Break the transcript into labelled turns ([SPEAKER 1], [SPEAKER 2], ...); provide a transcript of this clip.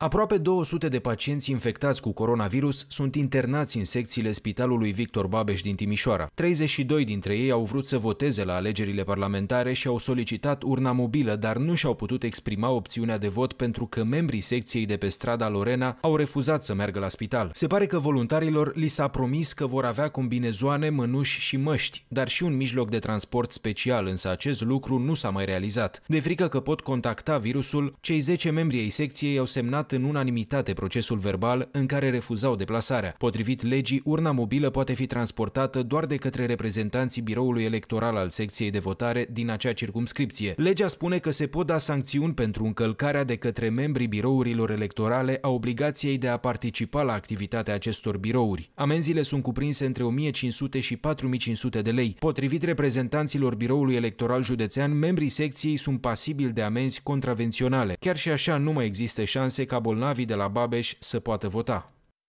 [SPEAKER 1] Aproape 200 de pacienți infectați cu coronavirus sunt internați în secțiile Spitalului Victor Babeș din Timișoara. 32 dintre ei au vrut să voteze la alegerile parlamentare și au solicitat urna mobilă, dar nu și-au putut exprima opțiunea de vot pentru că membrii secției de pe strada Lorena au refuzat să meargă la spital. Se pare că voluntarilor li s-a promis că vor avea combinezoane, mânuși și măști, dar și un mijloc de transport special, însă acest lucru nu s-a mai realizat. De frică că pot contacta virusul, cei 10 membri ai secției au semnat adoptat în unanimitate procesul verbal în care refuzau deplasarea. Potrivit legii, urna mobilă poate fi transportată doar de către reprezentanții biroului electoral al secției de votare din acea circumscripție. Legea spune că se pot da sancțiuni pentru încălcarea de către membrii birourilor electorale a obligației de a participa la activitatea acestor birouri. Amenziile sunt cuprinse între 1500 și 4500 de lei. Potrivit reprezentanților biroului electoral județean, membrii secției sunt pasibili de amenzi contravenționale. Chiar și așa nu mai există șanse ca ca bolnavii de la Babeș să poată vota.